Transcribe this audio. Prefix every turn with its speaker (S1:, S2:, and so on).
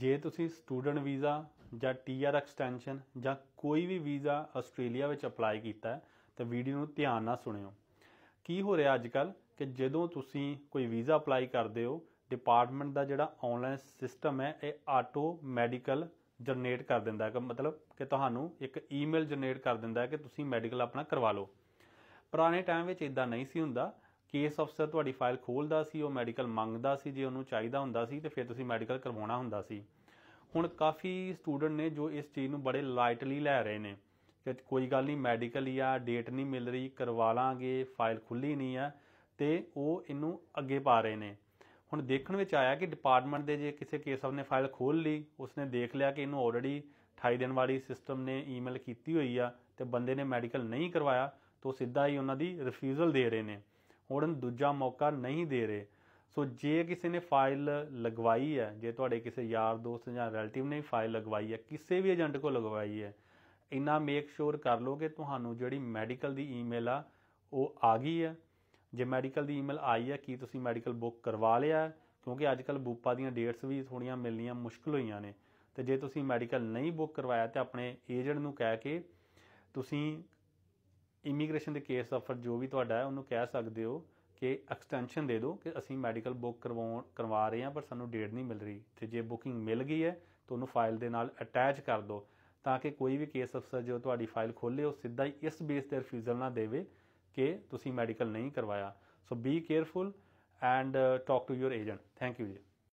S1: ਜੇ ਤੁਸੀਂ student visa ਜਾਂ ਟੀਆਰ ਐਕਸਟੈਂਸ਼ਨ ਜਾਂ ਕੋਈ ਵੀ ਵੀਜ਼ਾ ਆਸਟ੍ਰੇਲੀਆ ਵਿੱਚ ਅਪਲਾਈ ਕੀਤਾ ਹੈ ਤਾਂ ਵੀਡੀਓ ਨੂੰ ਧਿਆਨ ਨਾਲ ਸੁਣਿਓ ਕੀ ਹੋ ਰਿਹਾ ਅੱਜਕੱਲ ਕਿ ਜਦੋਂ ਤੁਸੀਂ ਕੋਈ ਵੀਜ਼ਾ ਅਪਲਾਈ ਕਰਦੇ ਹੋ ਡਿਪਾਰਟਮੈਂਟ ਦਾ ਜਿਹੜਾ ਆਨਲਾਈਨ ਸਿਸਟਮ ਹੈ ਇਹ ਆਟੋ ਮੈਡੀਕਲ ਜਨਰੇਟ ਕਰ ਦਿੰਦਾ ਹੈ ਕਿ ਮਤਲਬ ਕਿ ਤੁਹਾਨੂੰ ਇੱਕ ਈਮੇਲ ਜਨਰੇਟ ਕਰ ਦਿੰਦਾ ਹੈ ਕਿ ਤੁਸੀਂ ਮੈਡੀਕਲ ਆਪਣਾ ਕਰਵਾ ਲਓ ਪੁਰਾਣੇ ਟਾਈਮ ਵਿੱਚ ਇਦਾਂ ਨਹੀਂ ਸੀ ਹੁੰਦਾ ਕੇਸ ਅਫਸਰ ਤੁਹਾਡੀ ਫਾਈਲ ਖੋਲਦਾ ਸੀ ਉਹ ਮੈਡੀਕਲ ਮੰਗਦਾ ਸੀ ਜੇ ਉਹਨੂੰ ਚਾਹੀਦਾ ਹੁੰਦਾ ਸੀ ਤੇ ਫਿਰ ਤੁਸੀਂ ਮੈਡੀਕਲ ਕਰਵਾਉਣਾ ਹੁੰਦਾ ਸੀ ਹੁਣ ਕਾਫੀ ਸਟੂਡੈਂਟ ਨੇ ਜੋ ਇਸ ਚੀਜ਼ ਨੂੰ ਬੜੇ ਲਾਈਟਲੀ ਲੈ ਰਹੇ ਨੇ ਕਿ ਕੋਈ ਗੱਲ ਨਹੀਂ ਮੈਡੀਕਲ ਜਾਂ ਡੇਟ ਨਹੀਂ ਮਿਲ ਰਹੀ ਕਰਵਾ ਲਾਂਗੇ ਫਾਈਲ ਖੁੱਲੀ ਨਹੀਂ ਆ ਤੇ ਉਹ ਇਹਨੂੰ ਅੱਗੇ ਪਾ ਰਹੇ ਨੇ ਹੁਣ ਦੇਖਣ ਵਿੱਚ ਆਇਆ ਕਿ ਡਿਪਾਰਟਮੈਂਟ ਦੇ ਜੇ ਕਿਸੇ ਕੇਸ ਆਫ ਨੇ ਫਾਈਲ ਖੋਲ ਲਈ ਉਸਨੇ ਦੇਖ ਲਿਆ ਕਿ ਇਹਨੂੰ ਆਲਰੇਡੀ 28 ਦਿਨ ਵਾਲੀ ਸਿਸਟਮ ਨੇ ਈਮੇਲ ਕੀਤੀ ਹੋਈ ਆ ਤੇ ਬੰਦੇ ਨੇ ਮੈਡੀਕਲ ਨਹੀਂ ਕਰਵਾਇਆ ਤੋ ਸਿੱਧਾ ਹੀ ਉਹਨਾਂ ਦੀ ਰਿਫਿਊਜ਼ਲ ਦੇ ਰਹੇ ਨੇ ਹੁਣ ਦੂਜਾ ਮੌਕਾ ਨਹੀਂ ਦੇ ਰਹੇ ਸੋ ਜੇ ਕਿਸੇ ਨੇ ਫਾਈਲ ਲਗਵਾਈ ਹੈ ਜੇ ਤੁਹਾਡੇ ਕਿਸੇ ਯਾਰ ਦੋਸਤ ਜਾਂ ਰਿਲੇਟਿਵ ਨੇ ਫਾਈਲ ਲਗਵਾਈ ਹੈ ਕਿਸੇ ਵੀ ਏਜੰਟ ਕੋ ਲਗਵਾਈ ਹੈ ਇਨਾ ਮੇਕ ਸ਼ੋਰ ਕਰ ਲੋਗੇ ਤੁਹਾਨੂੰ ਜਿਹੜੀ ਮੈਡੀਕਲ ਦੀ ਈਮੇਲ ਆ ਉਹ ਆ ਗਈ ਹੈ ਜੇ ਮੈਡੀਕਲ ਦੀ ਈਮੇਲ ਆਈ ਹੈ ਕੀ ਤੁਸੀਂ ਮੈਡੀਕਲ ਬੁੱਕ ਕਰਵਾ ਲਿਆ ਕਿਉਂਕਿ ਅੱਜ ਕੱਲ ਬੂਪਾ ਦੀਆਂ ਡੇਟਸ ਵੀ ਥੋੜੀਆਂ ਮਿਲਣੀਆਂ ਮੁਸ਼ਕਲ ਹੋਈਆਂ ਨੇ ਤੇ ਜੇ ਤੁਸੀਂ ਮੈਡੀਕਲ ਨਹੀਂ ਬੁੱਕ ਕਰਵਾਇਆ ਤੇ ਆਪਣੇ ਏਜੰਟ ਨੂੰ ਕਹਿ ਕੇ ਤੁਸੀਂ ਇਮੀਗ੍ਰੇਸ਼ਨ ਦੇ ਕੇਸ ਆਫਰ ਜੋ ਵੀ ਤੁਹਾਡਾ ਹੈ ਉਹਨੂੰ ਕਹਿ ਸਕਦੇ ਹੋ ਕਿ ਐਕਸਟੈਂਸ਼ਨ ਦੇ ਦਿਓ ਕਿ ਅਸੀਂ ਮੈਡੀਕਲ ਬੁੱਕ ਕਰਵਾਉਣ ਕਰਵਾ ਰਹੇ ਹਾਂ ਪਰ ਸਾਨੂੰ ਡੇਟ ਨਹੀਂ ਮਿਲ ਰਹੀ ਤੇ ਜੇ ਬੁਕਿੰਗ ਮਿਲ ਗਈ ਹੈ ਤਾਂ ਉਹਨੂੰ ਫਾਈਲ ਦੇ ਨਾਲ ਅਟੈਚ ਕਰ ਦਿਓ ਤਾਂ ਕਿ ਕੋਈ ਵੀ ਕੇਸ ਅਫਸਰ ਜੋ ਤੁਹਾਡੀ ਫਾਈਲ ਖੋਲੇ ਉਹ ਸਿੱਧਾ ਹੀ ਇਸ ਬੇਸ ਤੇ ਰਿਫਿਊਜ਼ਲ ਨਾ ਦੇਵੇ ਕਿ ਤੁਸੀਂ ਮੈਡੀਕਲ ਨਹੀਂ ਕਰਵਾਇਆ so be careful and talk to your agent thank you ਜੀ